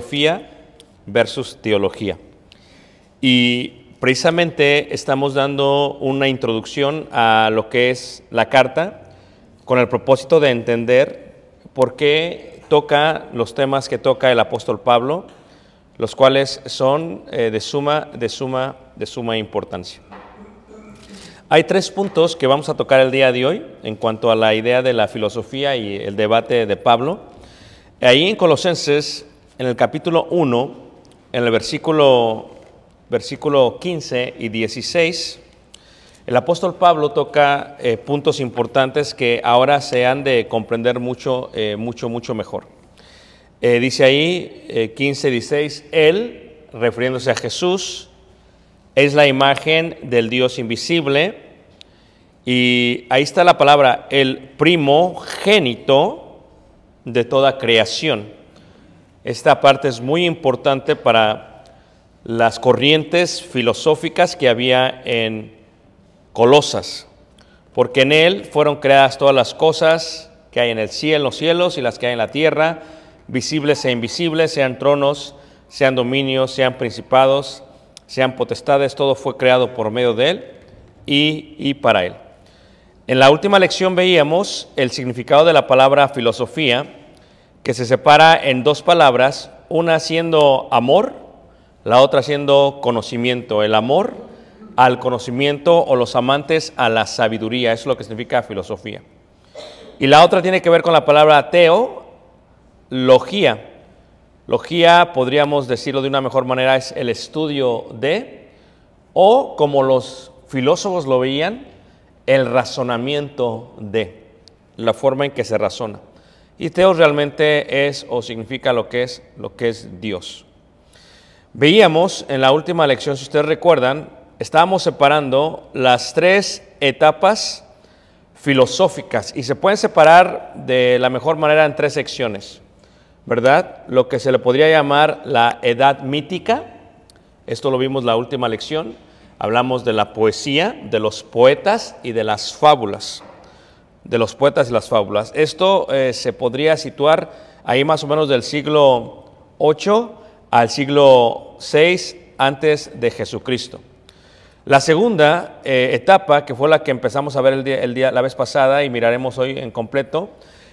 filosofía versus teología. Y precisamente estamos dando una introducción a lo que es la carta con el propósito de entender por qué toca los temas que toca el apóstol Pablo, los cuales son eh, de, suma, de, suma, de suma importancia. Hay tres puntos que vamos a tocar el día de hoy en cuanto a la idea de la filosofía y el debate de Pablo. Ahí en Colosenses en el capítulo 1, en el versículo, versículo 15 y 16, el apóstol Pablo toca eh, puntos importantes que ahora se han de comprender mucho, eh, mucho, mucho mejor. Eh, dice ahí 15, 16, Él, refiriéndose a Jesús, es la imagen del Dios invisible. Y ahí está la palabra, el primogénito de toda creación. Esta parte es muy importante para las corrientes filosóficas que había en Colosas, porque en él fueron creadas todas las cosas que hay en el cielo, en los cielos y las que hay en la tierra, visibles e invisibles, sean tronos, sean dominios, sean principados, sean potestades, todo fue creado por medio de él y, y para él. En la última lección veíamos el significado de la palabra filosofía, que se separa en dos palabras, una siendo amor, la otra siendo conocimiento. El amor al conocimiento o los amantes a la sabiduría, eso es lo que significa filosofía. Y la otra tiene que ver con la palabra teo, logía. Logía, podríamos decirlo de una mejor manera, es el estudio de, o como los filósofos lo veían, el razonamiento de, la forma en que se razona. Y Teos realmente es o significa lo que es, lo que es Dios. Veíamos en la última lección, si ustedes recuerdan, estábamos separando las tres etapas filosóficas y se pueden separar de la mejor manera en tres secciones, ¿verdad? Lo que se le podría llamar la edad mítica, esto lo vimos en la última lección, hablamos de la poesía, de los poetas y de las fábulas de los poetas y las fábulas. Esto eh, se podría situar ahí más o menos del siglo 8 al siglo 6 antes de Jesucristo. La segunda eh, etapa, que fue la que empezamos a ver el día, la vez pasada y miraremos hoy en completo,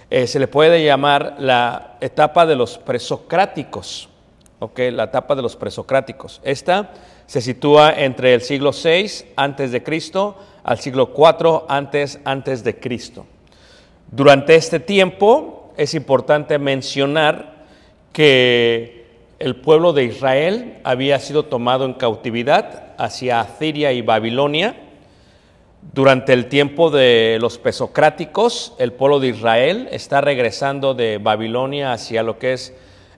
eh, se le puede llamar la etapa de los presocráticos. Okay, la etapa de los presocráticos. Esta se sitúa entre el siglo 6 antes de Cristo al siglo IV antes, antes de Cristo. Durante este tiempo es importante mencionar que el pueblo de Israel había sido tomado en cautividad hacia Asiria y Babilonia. Durante el tiempo de los pesocráticos, el pueblo de Israel está regresando de Babilonia hacia lo que es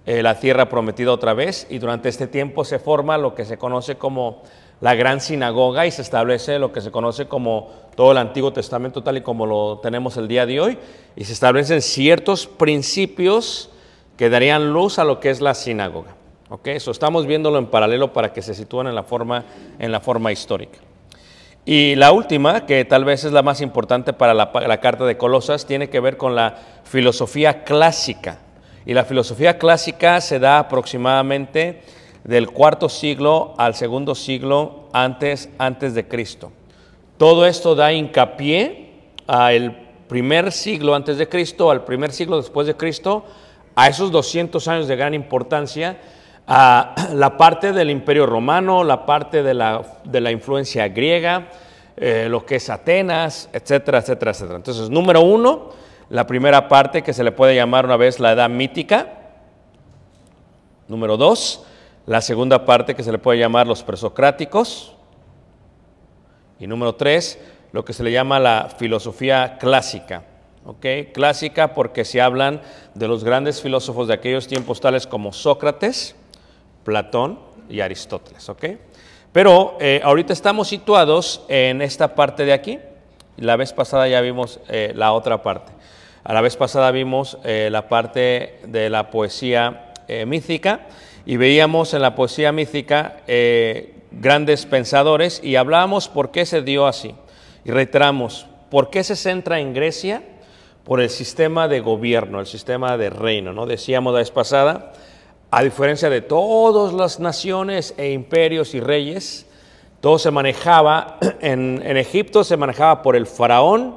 eh, la tierra prometida otra vez y durante este tiempo se forma lo que se conoce como la gran sinagoga y se establece lo que se conoce como todo el Antiguo Testamento tal y como lo tenemos el día de hoy, y se establecen ciertos principios que darían luz a lo que es la sinagoga. ¿Ok? Eso estamos viéndolo en paralelo para que se sitúen en la forma, en la forma histórica. Y la última, que tal vez es la más importante para la, la carta de Colosas, tiene que ver con la filosofía clásica. Y la filosofía clásica se da aproximadamente del cuarto siglo al segundo siglo antes, antes de Cristo. Todo esto da hincapié al primer siglo antes de Cristo, al primer siglo después de Cristo, a esos 200 años de gran importancia, a la parte del imperio romano, la parte de la, influencia griega, eh, lo que es Atenas, etcétera, etcétera, etcétera. Entonces, número uno, la primera parte que se le puede llamar una vez la edad mítica. Número dos, la segunda parte que se le puede llamar los presocráticos. Y número tres, lo que se le llama la filosofía clásica. ok Clásica porque se hablan de los grandes filósofos de aquellos tiempos tales como Sócrates, Platón y Aristóteles. ok Pero eh, ahorita estamos situados en esta parte de aquí. La vez pasada ya vimos eh, la otra parte. A la vez pasada vimos eh, la parte de la poesía mítica y veíamos en la poesía mítica eh, grandes pensadores y hablábamos por qué se dio así. Y reiteramos, ¿por qué se centra en Grecia? Por el sistema de gobierno, el sistema de reino, ¿no? Decíamos la vez pasada, a diferencia de todas las naciones e imperios y reyes, todo se manejaba, en, en Egipto se manejaba por el faraón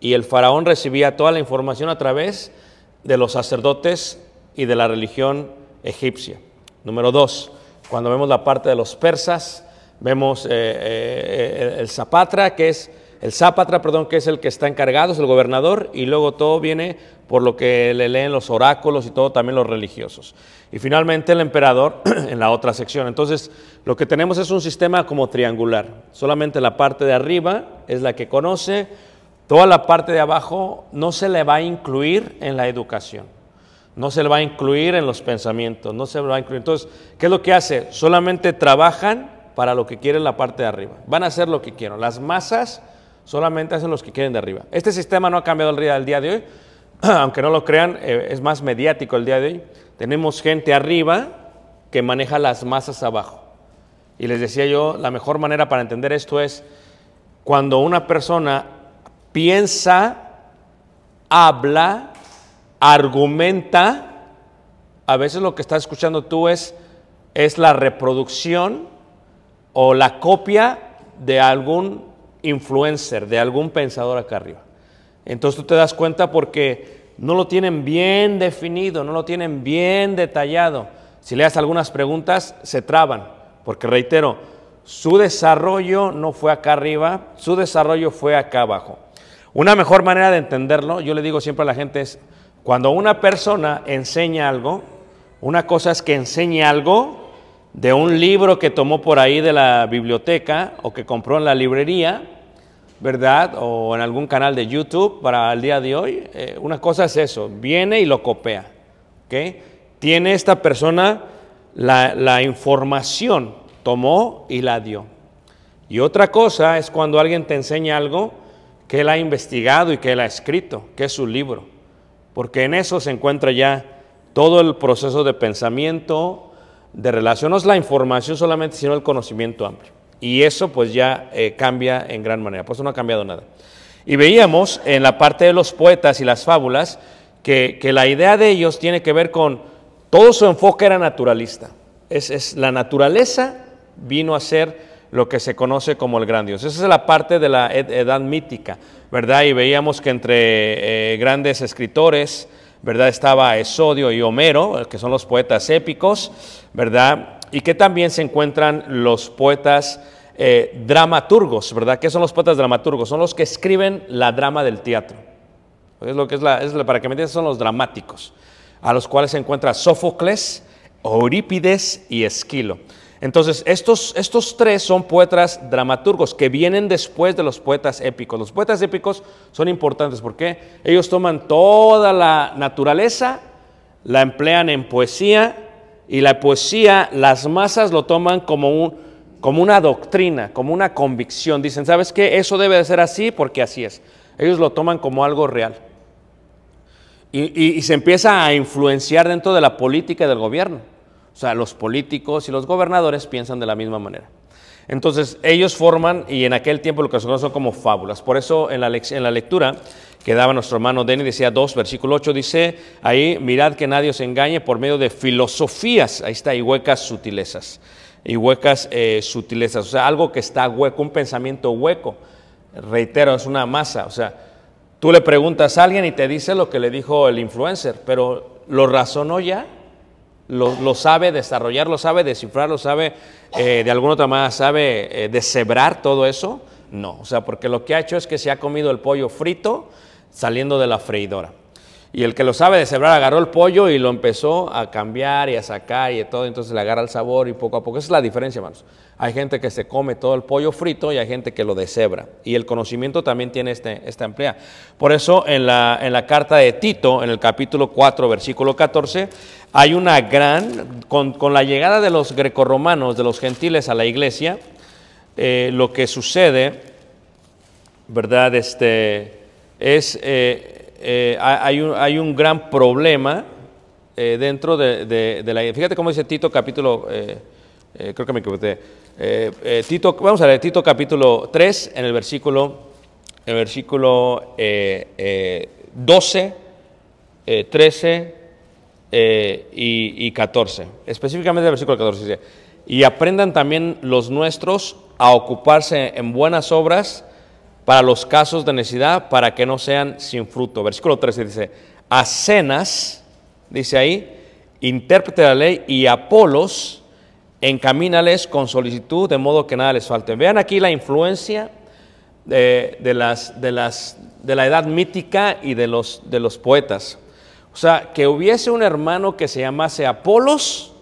y el faraón recibía toda la información a través de los sacerdotes y de la religión egipcia. Número dos, cuando vemos la parte de los persas, vemos eh, eh, el zapatra, que es el perdón, que es el que está encargado, es el gobernador, y luego todo viene por lo que le leen los oráculos y todo, también los religiosos. Y finalmente el emperador en la otra sección. Entonces, lo que tenemos es un sistema como triangular. Solamente la parte de arriba es la que conoce, toda la parte de abajo no se le va a incluir en la educación no se le va a incluir en los pensamientos, no se le va a incluir. Entonces, ¿qué es lo que hace? Solamente trabajan para lo que quieren la parte de arriba. Van a hacer lo que quieren Las masas solamente hacen los que quieren de arriba. Este sistema no ha cambiado el día, de hoy, aunque no lo crean, eh, es más mediático el día de hoy. Tenemos gente arriba que maneja las masas abajo. Y les decía yo, la mejor manera para entender esto es cuando una persona piensa, habla, argumenta, a veces lo que estás escuchando tú es, es la reproducción o la copia de algún influencer, de algún pensador acá arriba. Entonces tú te das cuenta porque no lo tienen bien definido, no lo tienen bien detallado. Si le das algunas preguntas, se traban, porque reitero, su desarrollo no fue acá arriba, su desarrollo fue acá abajo. Una mejor manera de entenderlo, yo le digo siempre a la gente es, cuando una persona enseña algo, una cosa es que enseñe algo de un libro que tomó por ahí de la biblioteca o que compró en la librería, ¿verdad? O en algún canal de YouTube para el día de hoy. Eh, una cosa es eso, viene y lo copia. ¿ok? Tiene esta persona la, la información, tomó y la dio. Y otra cosa es cuando alguien te enseña algo que él ha investigado y que él ha escrito, que es su libro porque en eso se encuentra ya todo el proceso de pensamiento, de relación, no es la información solamente, sino el conocimiento amplio. Y eso pues ya eh, cambia en gran manera, pues no ha cambiado nada. Y veíamos en la parte de los poetas y las fábulas que, la idea de ellos tiene que ver con, todo su enfoque era naturalista, es, es la naturaleza vino a ser lo que se conoce como el gran Dios. Esa es la parte de la edad mítica, ¿verdad? Y veíamos que entre eh, grandes escritores, ¿verdad? Estaba Esodio y Homero, eh, que son los poetas épicos, ¿verdad? Y que también se encuentran los poetas eh, dramaturgos, ¿verdad? ¿Qué son los poetas dramaturgos? Son los que escriben la drama del teatro. Es lo que es la, para que me entiendan, son los dramáticos, a los cuales se encuentra Sófocles, Eurípides y Esquilo. Entonces, estos, estos tres son poetas dramaturgos que vienen después de los poetas épicos. Los poetas épicos son importantes porque ellos toman toda la naturaleza, la emplean en poesía y la poesía, las masas lo toman como, un, como una doctrina, como una convicción. Dicen, ¿sabes qué? Eso debe de ser así porque así es. Ellos lo toman como algo real. Y, y se empieza a influenciar dentro de la política y del gobierno. O sea, los políticos y los gobernadores piensan de la misma manera. Entonces, ellos forman, y en aquel tiempo lo que se conoce como fábulas. Por eso, en la, en la lectura que daba nuestro hermano Denny, decía 2, versículo 8, dice ahí, mirad que nadie os engañe por medio de filosofías, ahí está, y huecas sutilezas, y huecas eh, sutilezas, o sea, algo que está hueco, un pensamiento hueco. Reitero, es una masa, o sea, tú le preguntas a alguien y te dice lo que le dijo el influencer, pero lo razonó ya, lo, sabe desarrollar, lo sabe descifrar, lo sabe eh, de alguna otra manera, sabe eh, deshebrar todo eso. No, o sea, porque lo que ha hecho es que se ha comido el pollo frito saliendo de la freidora. Y el que lo sabe de agarró el pollo y lo empezó a cambiar y a sacar y todo, entonces le agarra el sabor y poco a poco. Esa es la diferencia, hermanos. Hay gente que se come todo el pollo frito y hay gente que lo deshebra. Y el conocimiento también tiene este, esta emplea. Por eso en la, carta de Tito, en el capítulo 4, versículo 14, hay una gran, con, la llegada de los grecorromanos, de los gentiles a la iglesia, eh, lo que sucede, ¿verdad? Este, es... Eh, eh, hay, un, hay, un, gran problema eh, dentro de, de, de, la... Fíjate cómo dice Tito capítulo... Eh, creo que me equivoqué. Tito, vamos a leer Tito capítulo 3 en el versículo, el versículo 12, 13 y, y 14. Específicamente el versículo 14 dice, y aprendan también los nuestros a ocuparse en buenas obras para los casos de necesidad, para que no sean sin fruto. Versículo 13 dice, a dice ahí, intérprete la ley, y Apolos, encamínales con solicitud, de modo que nada les falte. Vean aquí la influencia de, las, de, las, de la edad mítica y de los, de los poetas. O sea, que hubiese un hermano que se llamase Apolos,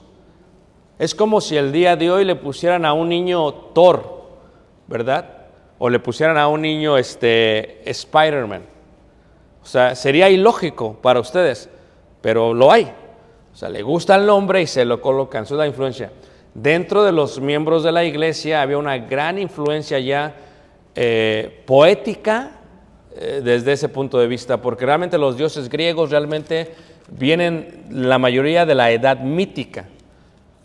es como si el día de hoy le pusieran a un niño Thor, ¿verdad? o le pusieran a un niño este, Spider-Man. O sea, sería ilógico para ustedes, pero lo hay. O sea, le gusta el nombre y se lo colocan. Eso es la influencia. Dentro de los miembros de la iglesia había una gran influencia ya eh, poética eh, desde ese punto de vista, porque realmente los dioses griegos realmente vienen la mayoría de la edad mítica.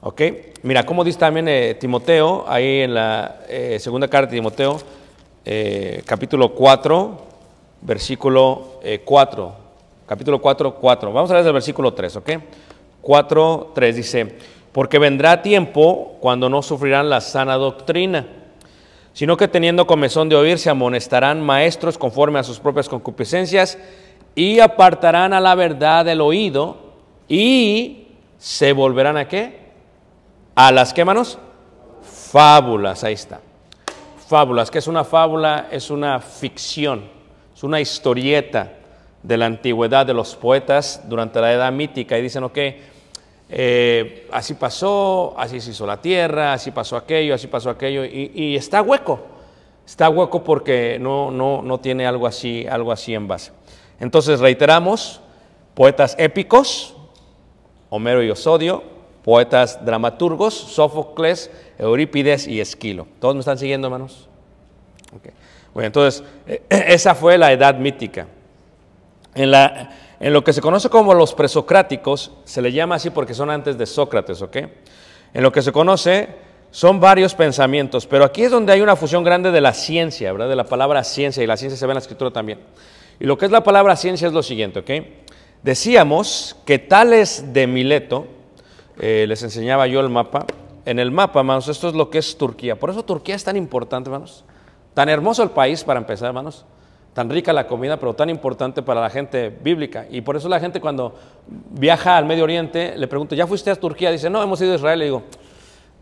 ¿Ok? Mira, como dice también eh, Timoteo, ahí en la segunda carta de Timoteo, eh, capítulo 4, versículo 4. Eh, capítulo 4, 4. Vamos a leer el versículo 3, ¿ok? 4, 3 dice, porque vendrá tiempo cuando no sufrirán la sana doctrina, sino que teniendo comezón de oír se amonestarán maestros conforme a sus propias concupiscencias y apartarán a la verdad del oído y se volverán a qué? A las qué manos? Fábulas, ahí está fábulas. que es una fábula? Es una ficción, es una historieta de la antigüedad de los poetas durante la edad mítica y dicen, ok, eh, así pasó, así se hizo la tierra, así pasó aquello, así pasó aquello, y, está hueco, está hueco porque no, no, no tiene algo así, algo así en base. Entonces reiteramos, poetas épicos, Homero y Osodio, poetas dramaturgos, Sófocles, Eurípides y Esquilo. ¿Todos me están siguiendo, hermanos? Bueno, entonces, eh, esa fue la edad mítica. En, la, en lo que se conoce como los presocráticos, se le llama así porque son antes de Sócrates, ¿ok? En lo que se conoce son varios pensamientos, pero aquí es donde hay una fusión grande de la ciencia, ¿verdad? De la palabra ciencia, y la ciencia se ve en la escritura también. Y lo que es la palabra ciencia es lo siguiente, ¿ok? Decíamos que Tales de Mileto, eh, les enseñaba yo el mapa. En el mapa, manos, esto es lo que es Turquía. Por eso Turquía es tan importante, manos. Tan hermoso el país, para empezar, manos. Tan rica la comida, pero tan importante para la gente bíblica. Y por eso la gente cuando viaja al Medio Oriente, le pregunto, ¿ya fuiste a Turquía? Dice, no, hemos ido a Israel. Le digo,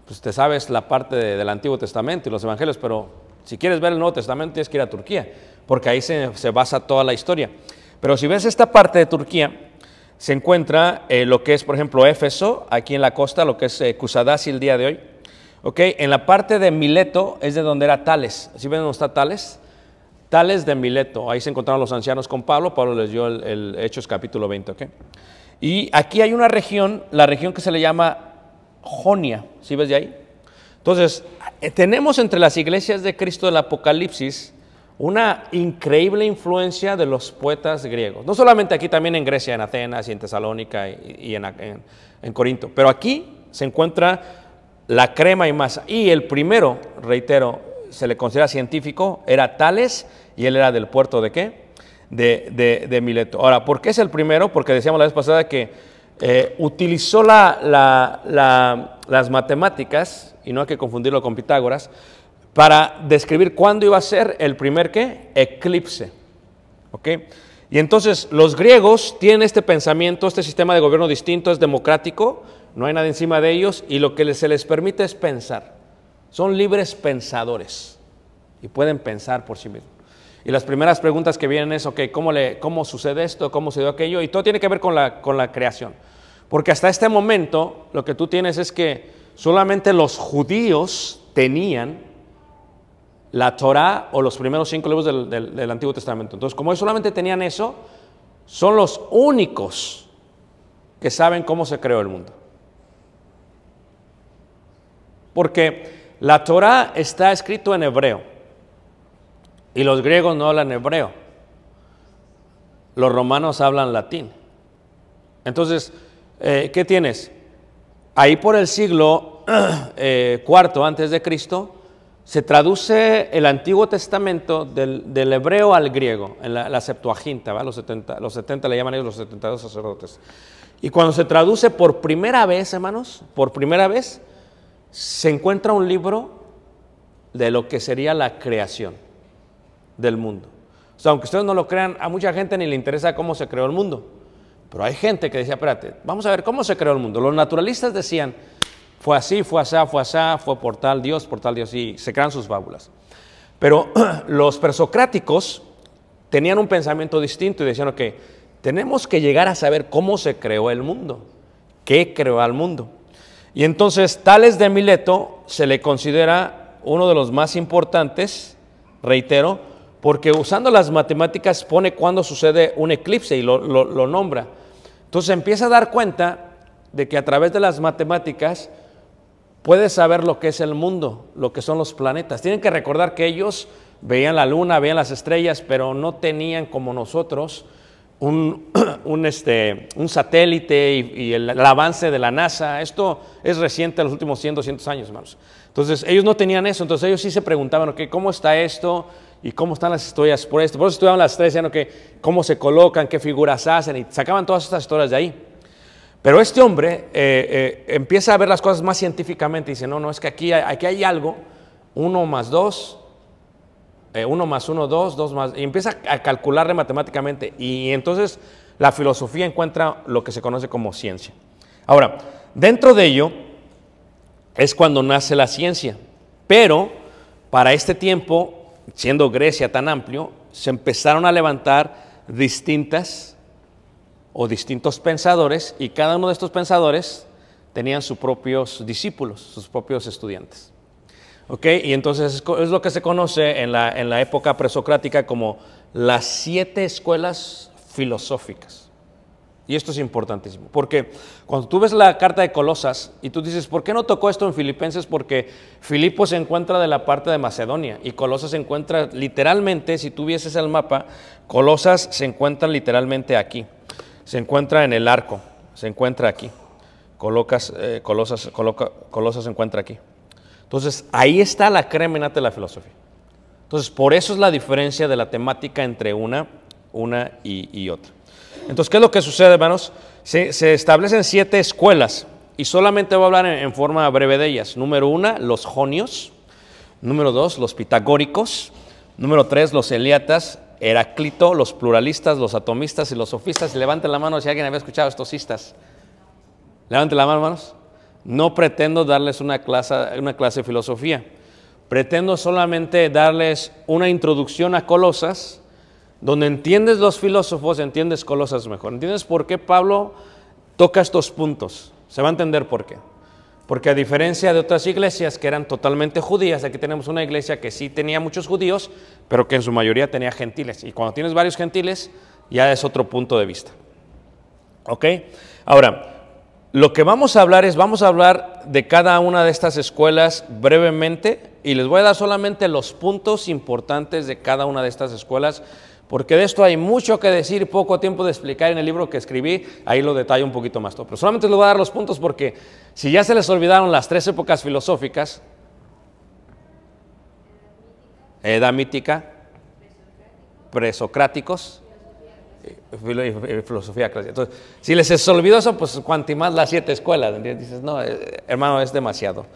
pues te sabes la parte del Antiguo Testamento y los Evangelios, pero si quieres ver el Nuevo Testamento tienes que ir a Turquía, porque ahí se, se basa toda la historia. Pero si ves esta parte de Turquía, se encuentra eh, lo que es, por ejemplo, Éfeso, aquí en la costa, lo que es eh, Cusadasi el día de hoy. Okay, en la parte de Mileto es de donde era Tales. ¿Sí ven dónde está Tales? Tales de Mileto. Ahí se encontraron los ancianos con Pablo. Pablo les dio el, Hechos capítulo 20. Y aquí hay una región, la región que se le llama Jonia. ¿Sí ves de ahí? Entonces, eh, tenemos entre las iglesias de Cristo del Apocalipsis una increíble influencia de los poetas griegos. No solamente aquí, también en Grecia, en Atenas y en Tesalónica y, en, en, Corinto, pero aquí se encuentra la crema y masa. Y el primero, reitero, se le considera científico, era Tales y él era del puerto de qué? De, de, Mileto. Ahora, ¿por qué es el primero? Porque decíamos la vez pasada que eh, utilizó las matemáticas, y no hay que confundirlo con Pitágoras, para describir cuándo iba a ser el primer ¿qué? eclipse. ¿Ok? Y entonces los griegos tienen este pensamiento, este sistema de gobierno distinto, es democrático, no hay nada encima de ellos y lo que se les permite es pensar. Son libres pensadores y pueden pensar por sí mismos. Y las primeras preguntas que vienen es, ok, ¿cómo, le, cómo sucede esto? ¿Cómo sucedió aquello? Y todo tiene que ver con la, con la creación. Porque hasta este momento lo que tú tienes es que solamente los judíos tenían la Torá o los primeros cinco libros del, Antiguo Testamento. Entonces, como ellos solamente tenían eso, son los únicos que saben cómo se creó el mundo. Porque la Torá está escrito en hebreo y los griegos no hablan hebreo. Los romanos hablan latín. Entonces, eh, ¿qué tienes? Ahí por el siglo IV eh, cuarto antes de Cristo, se traduce el Antiguo Testamento del, hebreo al griego, en la, Septuaginta, ¿va? Los, 70, los 70 le llaman ellos los 72 sacerdotes. Y cuando se traduce por primera vez, hermanos, por primera vez, se encuentra un libro de lo que sería la creación del mundo. O sea, aunque ustedes no lo crean, a mucha gente ni le interesa cómo se creó el mundo. Pero hay gente que decía, espérate, vamos a ver cómo se creó el mundo. Los naturalistas decían, fue así, fue así, fue así, fue por tal Dios, por tal Dios, y se crean sus fábulas. Pero los presocráticos tenían un pensamiento distinto y decían, que tenemos que llegar a saber cómo se creó el mundo, qué creó al mundo. Y entonces Tales de Mileto se le considera uno de los más importantes, reitero, porque usando las matemáticas pone cuándo sucede un eclipse y lo, lo nombra. Entonces empieza a dar cuenta de que a través de las matemáticas puede saber lo que es el mundo, lo que son los planetas. Tienen que recordar que ellos veían la luna, veían las estrellas, pero no tenían como nosotros un, un, este, un satélite y, el, avance de la NASA. Esto es reciente, los últimos 100, 200 años, hermanos. Entonces, ellos no tenían eso, entonces ellos sí se preguntaban, ¿qué ¿cómo está esto? ¿Y cómo están las historias por esto? Por eso estudiaban las estrellas, ¿cómo se colocan? ¿Qué figuras hacen? Y sacaban todas estas historias de ahí. Pero este hombre eh, eh, empieza a ver las cosas más científicamente y dice, no, no, es que aquí, hay, aquí hay algo, uno más dos, eh, uno más uno, dos, dos más, y empieza a calcularle matemáticamente. y entonces la filosofía encuentra lo que se conoce como ciencia. Ahora, dentro de ello es cuando nace la ciencia, pero para este tiempo, siendo Grecia tan amplio, se empezaron a levantar distintas o distintos pensadores y cada uno de estos pensadores tenían sus propios discípulos, sus propios estudiantes. ¿Ok? Y entonces es lo que se conoce en la, en la época presocrática como las siete escuelas filosóficas. Y esto es importantísimo, porque cuando tú ves la carta de Colosas y tú dices, ¿por qué no tocó esto en Filipenses? Porque Filipo se encuentra de la parte de Macedonia y Colosas se encuentra literalmente, si tú vieses el mapa, Colosas se encuentra literalmente aquí se encuentra en el arco, se encuentra aquí. Eh, colosas, se encuentra aquí. Entonces, ahí está la crema de la filosofía. Entonces, por eso es la diferencia de la temática entre una, una y, otra. Entonces, ¿qué es lo que sucede, hermanos? Se, se establecen siete escuelas y solamente voy a hablar en, forma breve de ellas. Número uno, los jonios. Número dos, los pitagóricos. Número tres, los eliatas. Heráclito, los pluralistas, los atomistas y los sofistas. Levanten la mano si alguien había escuchado a estos cistas. Levanten la mano, manos. No pretendo darles una clase, una clase de filosofía. Pretendo solamente darles una introducción a Colosas, donde entiendes los filósofos, entiendes Colosas mejor. ¿Entiendes por qué Pablo toca estos puntos? Se va a entender por qué. Porque a diferencia de otras iglesias que eran totalmente judías, aquí tenemos una iglesia que sí tenía muchos judíos, pero que en su mayoría tenía gentiles. Y cuando tienes varios gentiles, ya es otro punto de vista. ¿Ok? Ahora, lo que vamos a hablar es, vamos a hablar de cada una de estas escuelas brevemente y les voy a dar solamente los puntos importantes de cada una de estas escuelas porque de esto hay mucho que decir, poco tiempo de explicar en el libro que escribí, ahí lo detalle un poquito más todo. Pero solamente les voy a dar los puntos porque si ya se les olvidaron las tres épocas filosóficas, eh, edad mítica, presocráticos, eh, eh, filosofía clásica. Entonces, si les es olvidó eso, pues cuanti más las siete escuelas. Dices, no, hermano, es demasiado.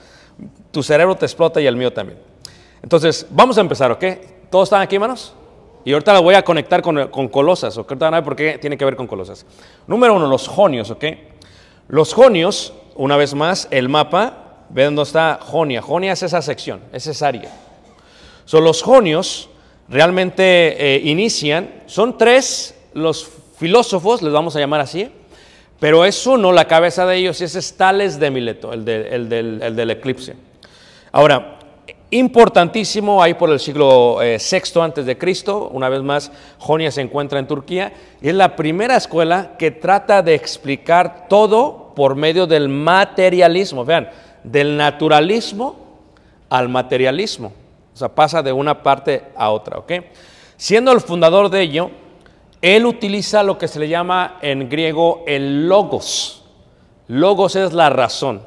Tu cerebro te explota y el mío también. Entonces, vamos a empezar, ¿ok? ¿Todos están aquí, hermanos? Y ahorita la voy a conectar con, Colosas, porque Ahorita van por qué tiene que ver con Colosas. Número uno, los jonios, ¿ok? Los jonios, una vez más, el mapa, ¿ve dónde está Jonia. Jonia es esa sección, es esa área. Son los jonios realmente eh, inician, son tres los filósofos, les vamos a llamar así, pero es uno la cabeza de ellos y ese es Tales de Mileto, el, del, el del eclipse. Ahora, importantísimo ahí por el siglo VI eh, antes de Cristo. Una vez más, Jonia se encuentra en Turquía y es la primera escuela que trata de explicar todo por medio del materialismo. Vean, del naturalismo al materialismo. O sea, pasa de una parte a otra, ¿ok? Siendo el fundador de ello, él utiliza lo que se le llama en griego el logos. Logos es la razón.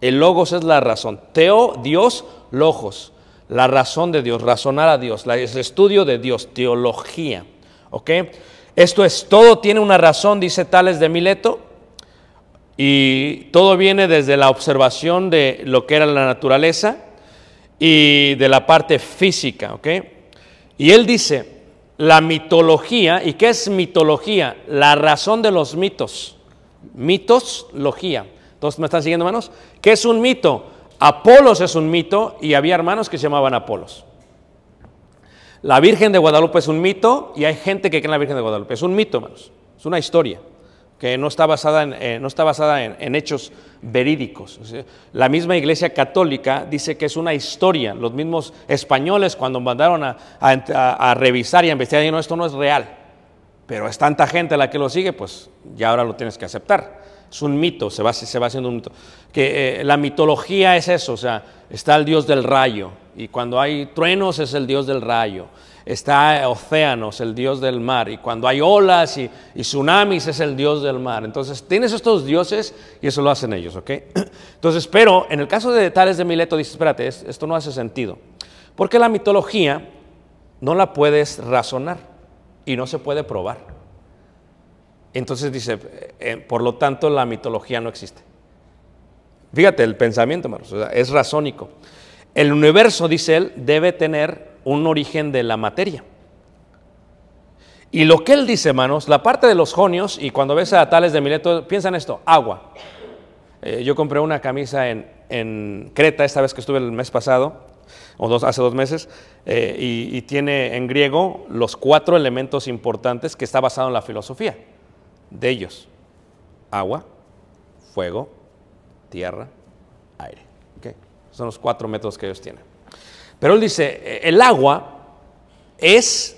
El logos es la razón. Teo, Dios, lojos, la razón de Dios, razonar a Dios, el estudio de Dios, teología. ¿Ok? Esto es, todo tiene una razón, dice Tales de Mileto, y todo viene desde la observación de lo que era la naturaleza y de la parte física. ¿Ok? Y él dice, la mitología, ¿y qué es mitología? La razón de los mitos. Mitos, logía. Entonces, ¿me están siguiendo, hermanos? ¿Qué es un mito? Apolos es un mito y había hermanos que se llamaban Apolos. La Virgen de Guadalupe es un mito y hay gente que cree en la Virgen de Guadalupe. Es un mito, hermanos. Es una historia que no está basada en, eh, hechos verídicos. la misma Iglesia Católica dice que es una historia. Los mismos españoles cuando mandaron a, revisar y a investigar, no, esto no es real. Pero es tanta gente la que lo sigue, pues ya ahora lo tienes que aceptar es un mito, se va, se va haciendo un mito. Que eh, la mitología es eso, o sea, está el dios del rayo, y cuando hay truenos es el dios del rayo, está eh, océanos, el dios del mar, y cuando hay olas y, y tsunamis es el dios del mar. Entonces, tienes estos dioses y eso lo hacen ellos, ¿ok? Entonces, pero en el caso de Tales de Mileto, dices, espérate, esto no hace sentido, porque la mitología no la puedes razonar y no se puede probar. Entonces dice, eh, eh, por lo tanto la mitología no existe. Fíjate, el pensamiento, hermanos, es razónico. El universo, dice él, debe tener un origen de la materia. Y lo que él dice, manos, la parte de los jonios, y cuando ves a Tales de Mileto, piensa en esto, agua. Eh, yo compré una camisa en, Creta, esta vez que estuve el mes pasado, o hace dos meses, y tiene en griego los cuatro elementos importantes que está basado en la filosofía de ellos, agua, fuego, tierra, aire. ¿Okay? Son los cuatro métodos que ellos tienen. Pero él dice, eh, el agua es,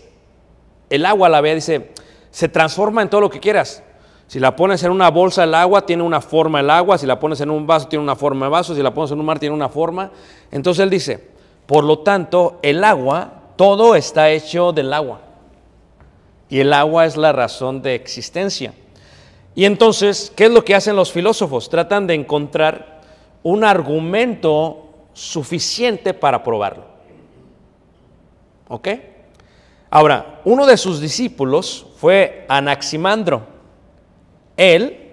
el agua la vea, dice, se transforma en todo lo que quieras. Si la pones en una bolsa el agua, tiene una forma el agua. Si la pones en un vaso, tiene una forma de vaso. Si la pones en un mar, tiene una forma. Entonces él dice, por lo tanto, el agua, todo está hecho del agua y el agua es la razón de existencia. Y entonces, ¿qué es lo que hacen los filósofos? Tratan de encontrar un argumento suficiente para probarlo. ¿Ok? Ahora, uno de sus discípulos fue Anaximandro. Él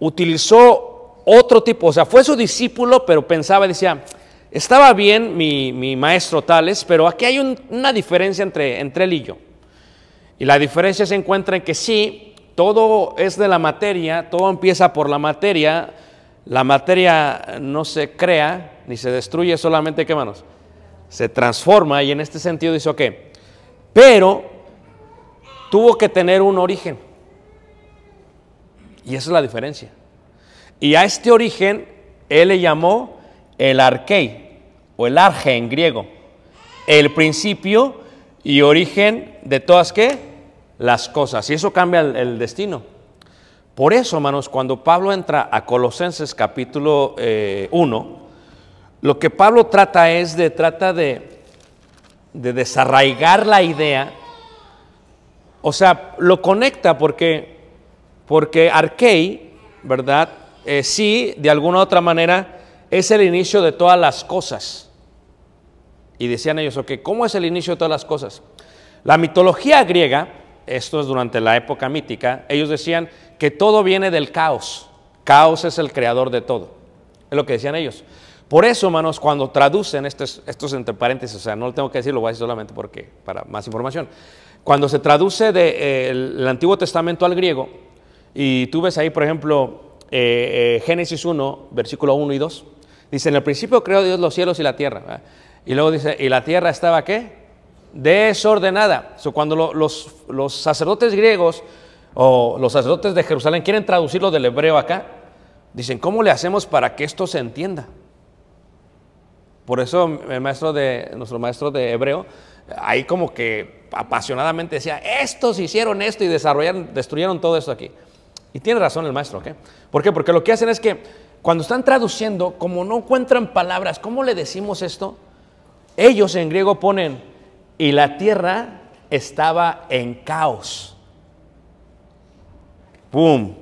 utilizó otro tipo, o sea, fue su discípulo, pero pensaba, decía, estaba bien mi, maestro Tales, pero aquí hay una diferencia entre él y yo. Y la diferencia se encuentra en que sí, todo es de la materia, todo empieza por la materia, la materia no se crea ni se destruye, solamente, ¿qué manos? Se transforma y en este sentido dice, ok, pero tuvo que tener un origen. Y esa es la diferencia. Y a este origen él le llamó el Arkei o el arge en griego, el principio y origen de todas qué? Las cosas. Y eso cambia el, destino. Por eso, hermanos, cuando Pablo entra a Colosenses capítulo 1, eh, lo que Pablo trata es de, trata de, desarraigar la idea. O sea, lo conecta porque, porque Arkei, ¿verdad? Eh, sí, de alguna u otra manera, es el inicio de todas las cosas. Y decían ellos, ok, ¿cómo es el inicio de todas las cosas? La mitología griega, esto es durante la época mítica, ellos decían que todo viene del caos. Caos es el creador de todo. Es lo que decían ellos. Por eso, hermanos, cuando traducen, esto es, entre paréntesis, o sea, no lo tengo que decir, lo voy a decir solamente porque, para más información. Cuando se traduce del eh, Antiguo Testamento al griego, y tú ves ahí, por ejemplo, eh, eh, Génesis 1, versículo 1 y 2, dice, en el principio creó Dios los cielos y la tierra. Y luego dice, ¿y la tierra estaba qué? desordenada. o cuando los, sacerdotes griegos o los sacerdotes de Jerusalén quieren traducirlo del hebreo acá, dicen, ¿cómo le hacemos para que esto se entienda? Por eso el maestro de, nuestro maestro de hebreo, ahí como que apasionadamente decía, estos hicieron esto y desarrollaron, destruyeron todo esto aquí. Y tiene razón el maestro, ¿ok? ¿Por qué? Porque lo que hacen es que cuando están traduciendo, como no encuentran palabras, ¿cómo le decimos esto? Ellos en griego ponen y la tierra estaba en caos. ¡Pum!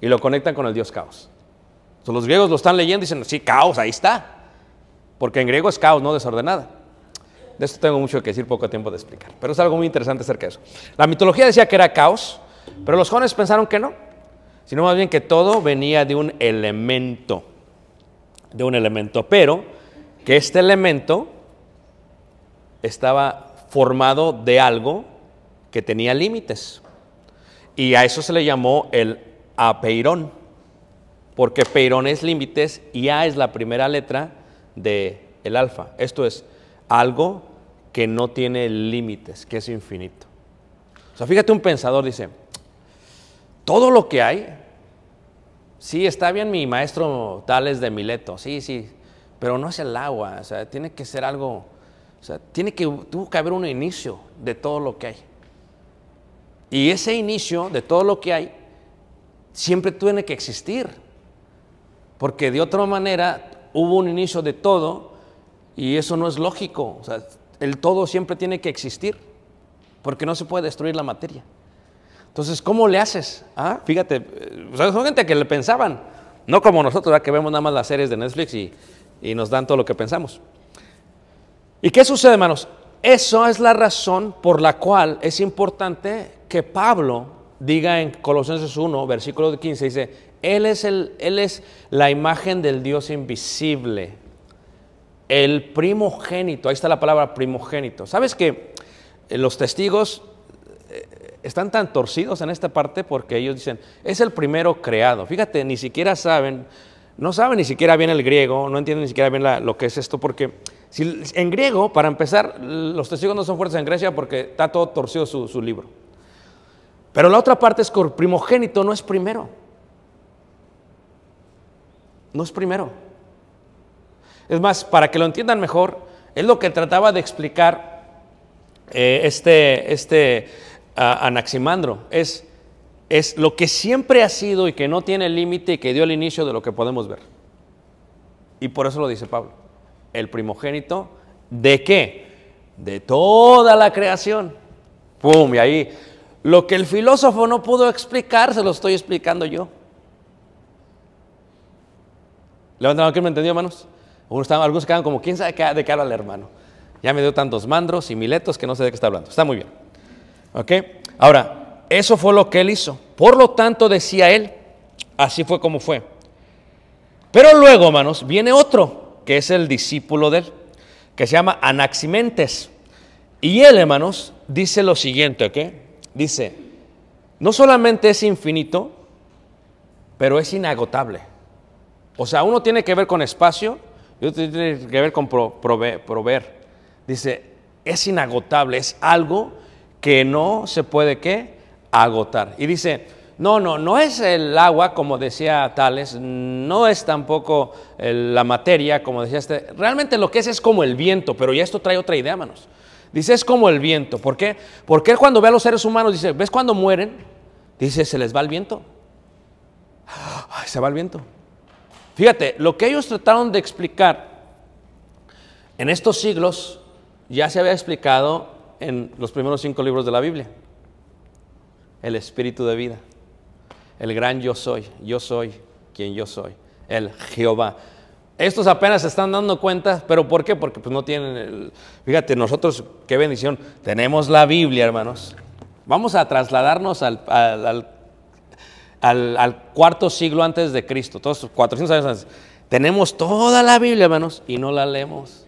Y lo conectan con el dios caos. Entonces, los griegos lo están leyendo y dicen, sí, caos, ahí está. Porque en griego es caos, no desordenada. De esto tengo mucho que decir, poco tiempo de explicar. Pero es algo muy interesante acerca de eso. La mitología decía que era caos, pero los jóvenes pensaron que no. Sino más bien que todo venía de un elemento. De un elemento. Pero que este elemento estaba formado de algo que tenía límites. Y a eso se le llamó el apeirón, porque peirón es límites y A es la primera letra de el alfa. Esto es algo que no tiene límites, que es infinito. O sea, fíjate, un pensador dice, todo lo que hay, sí, está bien mi maestro Tales de Mileto, sí, sí, pero no es el agua, o sea, tiene que ser algo o sea, tiene que, tuvo que haber un inicio de todo lo que hay. Y ese inicio de todo lo que hay siempre tiene que existir. Porque de otra manera hubo un inicio de todo y eso no es lógico. O sea, el todo siempre tiene que existir porque no se puede destruir la materia. Entonces, ¿cómo le haces? Ah, fíjate, eh, son gente que le pensaban, no como nosotros, que vemos nada más las series de Netflix y nos dan todo lo que pensamos. ¿Y qué sucede, hermanos? Eso es la razón por la cual es importante que Pablo diga en Colosenses 1, versículo 15, dice, él es, el, él es la imagen del Dios invisible, el primogénito, ahí está la palabra primogénito. ¿Sabes que eh, los testigos eh, están tan torcidos en esta parte porque ellos dicen, es el primero creado. Fíjate, ni siquiera saben no sabe ni siquiera bien el griego, no entiende ni siquiera bien lo que es esto, porque si, en griego, para empezar, los testigos no son fuertes en Grecia porque está todo torcido su, libro. Pero la otra parte es que el primogénito no es primero. No es primero. Es más, para que lo entiendan mejor, es lo que trataba de explicar eh, este, este Anaximandro. Es, es lo que siempre ha sido y que no tiene límite y que dio el inicio de lo que podemos ver. Y por eso lo dice Pablo, el primogénito de qué? De toda la creación. ¡Pum! Y ahí, lo que el filósofo no pudo explicar, se lo estoy explicando yo. Levanten que me entendió, hermanos? Algunos, algunos quedan como, ¿quién sabe de qué al hermano? Ya me dio tantos mandros y miletos que no sé de qué está hablando. Está muy bien. ¿Ok? Ahora, eso fue lo que él hizo. Por lo tanto, decía él, así fue como fue. Pero luego, hermanos, viene otro, que es el discípulo de él, que se llama Anaximentes. Y él, hermanos, dice lo siguiente, ¿ok? Dice, no solamente es infinito, pero es inagotable. O sea, uno tiene que ver con espacio y otro tiene que ver con proveer. Dice, es inagotable, es algo que no se puede, ¿qué? agotar. Y dice, no, no, no es el agua, como decía Tales, no es tampoco eh, la materia, como decía este. Realmente lo que es es como el viento, pero ya esto trae otra idea, manos. Dice, es como el viento. ¿Por qué? Porque cuando ve a los seres humanos, dice, ¿ves cuando mueren? Dice, se les va el viento. se va el viento. Fíjate, lo que ellos trataron de explicar en estos siglos ya se había explicado en los primeros cinco libros de la Biblia el espíritu de vida, el gran yo soy, yo soy quien yo soy, el Jehová. Estos apenas se están dando cuenta, pero ¿por qué? Porque pues no tienen Fíjate, nosotros, qué bendición, tenemos la Biblia, hermanos. Vamos a trasladarnos al, al, cuarto siglo antes de Cristo, todos 400 años antes. Tenemos toda la Biblia, hermanos, y no la leemos.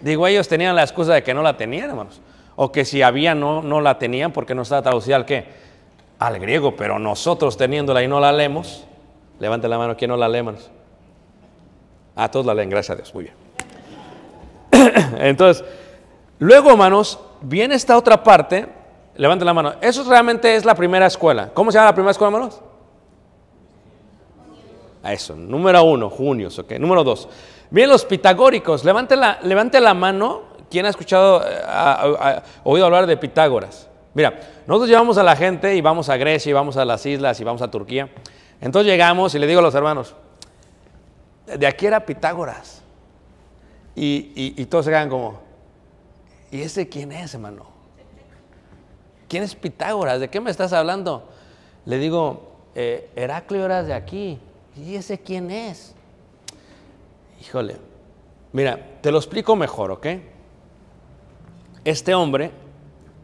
Digo, ellos tenían la excusa de que no la tenían, hermanos o que si había no, no la tenían porque no estaba traducida al qué? Al griego, pero nosotros teniéndola y no la leemos, levante la mano, ¿quién no la lee, A ah, todos la leen, gracias a Dios, muy bien. Entonces, luego, manos viene esta otra parte, levante la mano, eso realmente es la primera escuela. ¿Cómo se llama la primera escuela, manos A eso, número uno, junios, ok. Número dos, bien los pitagóricos, levante la, levante la mano ¿Quién ha escuchado, ha, eh, oído hablar de Pitágoras? Mira, nosotros llevamos a la gente y vamos a Grecia y vamos a las islas y vamos a Turquía. Entonces llegamos y le digo a los hermanos, de aquí era Pitágoras. Y, todos se quedan como, ¿y ese quién es, hermano? ¿Quién es Pitágoras? ¿De qué me estás hablando? Le digo, eh, Heraclio era de aquí. ¿Y ese quién es? Híjole, mira, te lo explico mejor, ¿ok? este hombre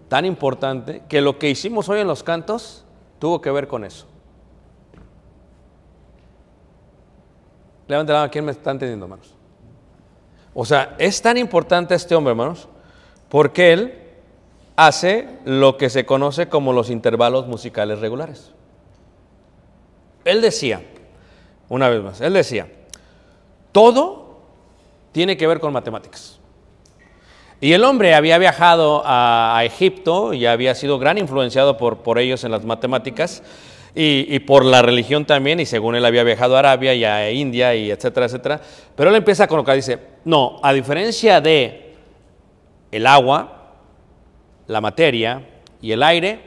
tan importante que lo que hicimos hoy en los cantos tuvo que ver con eso. Levanten la mano, ¿quién me está entendiendo, hermanos? O sea, es tan importante este hombre, hermanos, porque él hace lo que se conoce como los intervalos musicales regulares. Él decía, una vez más, él decía, todo tiene que ver con matemáticas. Y el hombre había viajado a, Egipto y había sido gran influenciado por, por ellos en las matemáticas y, por la religión también, y según él había viajado a Arabia y a India y etcétera, etcétera. Pero él empieza con lo que dice, no, a diferencia de el agua, la materia y el aire,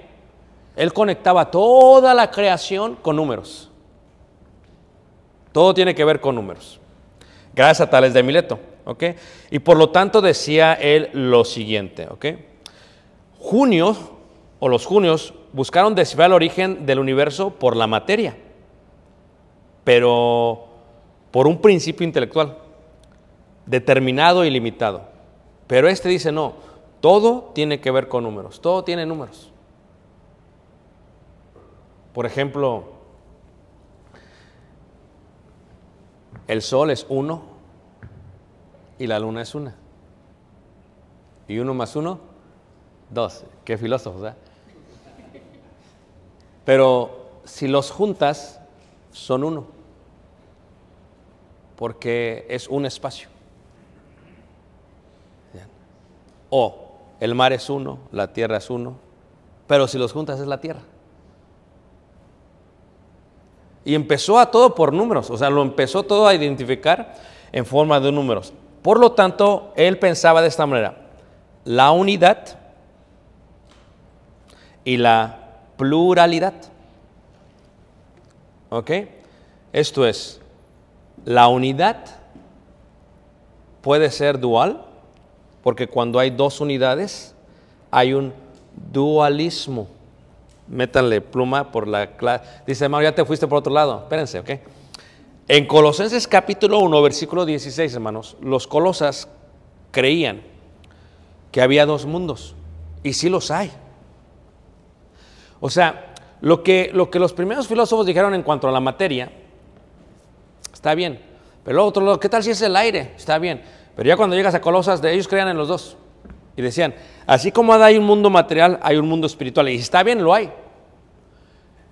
él conectaba toda la creación con números. Todo tiene que ver con números. Gracias a Tales de Mileto. Y por lo tanto decía él lo siguiente, junios Junio o los junios buscaron descifrar el origen del universo por la materia, pero por un principio intelectual, determinado y limitado. Pero este dice, no, todo tiene que ver con números, todo tiene números. Por ejemplo, el sol es uno, y la luna es una. Y uno más uno, dos. Qué filósofo, Pero si los juntas, son uno. Porque es un espacio. O el mar es uno, la tierra es uno, pero si los juntas es la tierra. Y empezó a todo por números, o sea, lo empezó todo a identificar en forma de números. Por lo tanto, él pensaba de esta manera, la unidad y la pluralidad. ¿Ok? Esto es, la unidad puede ser dual, porque cuando hay dos unidades hay un dualismo. Métanle pluma por la clase. Dice, hermano, ya te fuiste por otro lado. Espérense, ¿ok? En Colosenses capítulo 1, versículo 16, hermanos, los colosas creían que había dos mundos, y sí los hay. O sea, lo que, lo que los primeros filósofos dijeron en cuanto a la materia, está bien, pero lo otro, ¿qué tal si es el aire? Está bien, pero ya cuando llegas a Colosas, de ellos creían en los dos, y decían, así como hay un mundo material, hay un mundo espiritual, y está bien, lo hay,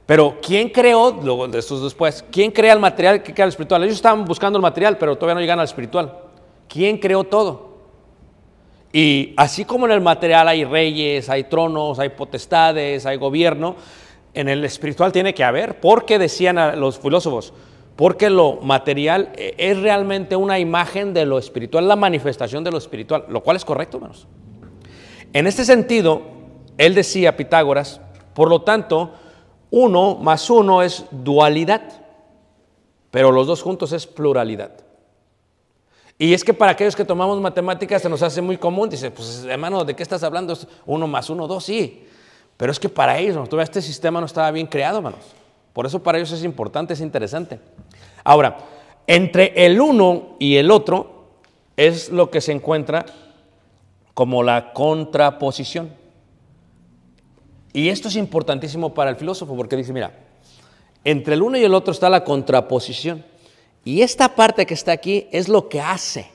pero ¿quién creó, luego de estos después, pues, quién crea el material que crea el espiritual? Ellos estaban buscando el material, pero todavía no llegan al espiritual. ¿Quién creó todo? Y así como en el material hay reyes, hay tronos, hay potestades, hay gobierno, en el espiritual tiene que haber, ¿Por qué decían los filósofos, porque lo material eh, es realmente una imagen de lo espiritual, la manifestación de lo espiritual, lo cual es correcto, menos. En este sentido, él decía Pitágoras, por lo tanto, uno más uno es dualidad, pero los dos juntos es pluralidad. Y es que para aquellos que tomamos matemáticas se nos hace muy común, dice, pues hermano, ¿de qué estás hablando? Uno más uno, dos, sí. Pero es que para ellos, este sistema no estaba bien creado, hermanos. Por eso para ellos es importante, es interesante. Ahora, entre el uno y el otro es lo que se encuentra como la contraposición. Y esto es importantísimo para el filósofo porque dice, mira, entre el uno y el otro está la contraposición. Y esta parte que está aquí es lo que hace.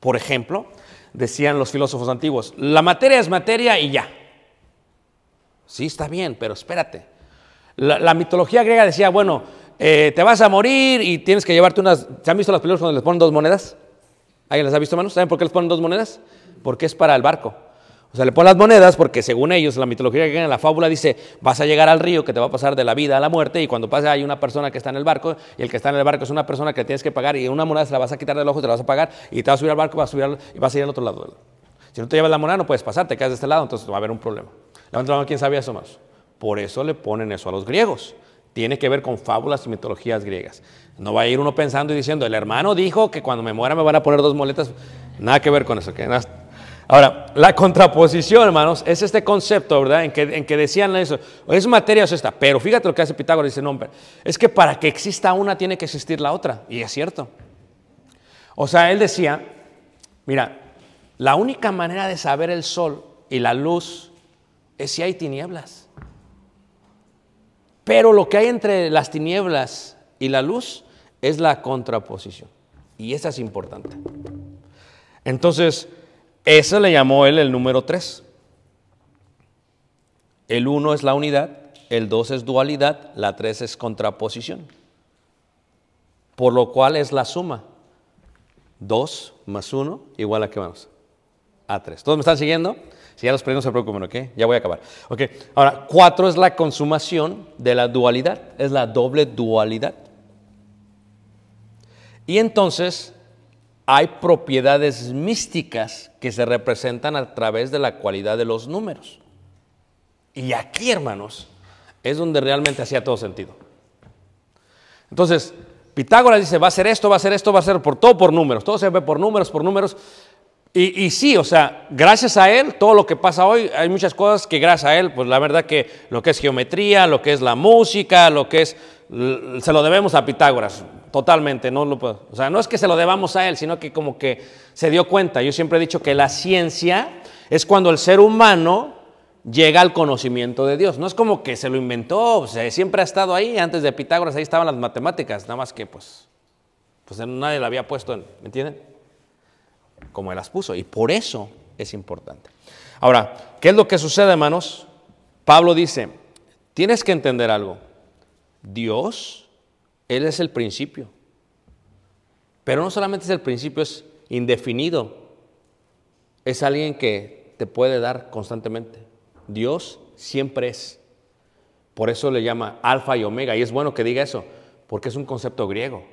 Por ejemplo, decían los filósofos antiguos, la materia es materia y ya. Sí, está bien, pero espérate. La, mitología griega decía, bueno, eh, te vas a morir y tienes que llevarte unas... ¿Se han visto las películas cuando les ponen dos monedas? ¿Alguien las ha visto, manos? ¿Saben por qué les ponen dos monedas? Porque es para el barco. O sea, le ponen las monedas porque según ellos, la mitología que en la fábula dice, vas a llegar al río que te va a pasar de la vida a la muerte y cuando pase hay una persona que está en el barco y el que está en el barco es una persona que tienes que pagar y una moneda se la vas a quitar del ojo, te la vas a pagar y te vas a subir al barco vas a subir y vas a ir al otro lado. Si no te llevas la moneda no puedes pasar, te quedas de este lado, entonces va a haber un problema. la ¿quién sabía eso más? Por eso le ponen eso a los griegos. Tiene que ver con fábulas y mitologías griegas. No va a ir uno pensando y diciendo, el hermano dijo que cuando me muera me van a poner dos moletas. Nada que ver con eso. Que nada, Ahora, la contraposición, hermanos, es este concepto, ¿verdad? En que, decían eso, es materia o esta, pero fíjate lo que hace Pitágoras, dice, no, es que para que exista una tiene que existir la otra, y es cierto. O sea, él decía, mira, la única manera de saber el sol y la luz es si hay tinieblas. Pero lo que hay entre las tinieblas y la luz es la contraposición, y esa es importante. Entonces, eso le llamó él el número 3. El 1 es la unidad, el 2 es dualidad, la 3 es contraposición. Por lo cual es la suma. 2 más 1 igual a qué vamos? A 3. ¿Todos me están siguiendo? Si ya los perdí, no se preocupen, ¿ok? Ya voy a acabar. Ok, ahora 4 es la consumación de la dualidad, es la doble dualidad. Y entonces hay propiedades místicas que se representan a través de la cualidad de los números. Y aquí, hermanos, es donde realmente hacía todo sentido. Entonces, Pitágoras dice, va a ser esto, va a ser esto, va a ser por todo por números, todo se ve por números, por números. Y, y, sí, o sea, gracias a él, todo lo que pasa hoy, hay muchas cosas que gracias a él, pues la verdad que lo que es geometría, lo que es la música, lo que es, se lo debemos a Pitágoras totalmente, no lo puedo. O sea, no es que se lo debamos a él, sino que como que se dio cuenta. Yo siempre he dicho que la ciencia es cuando el ser humano llega al conocimiento de Dios. No es como que se lo inventó, o sea, siempre ha estado ahí. Antes de Pitágoras ahí estaban las matemáticas, nada más que pues, pues nadie la había puesto, en, ¿me entienden? Como él las puso. Y por eso es importante. Ahora, ¿qué es lo que sucede, hermanos? Pablo dice, tienes que entender algo. Dios él es el principio. Pero no solamente es el principio, es indefinido. Es alguien que te puede dar constantemente. Dios siempre es. Por eso le llama alfa y omega. Y es bueno que diga eso, porque es un concepto griego.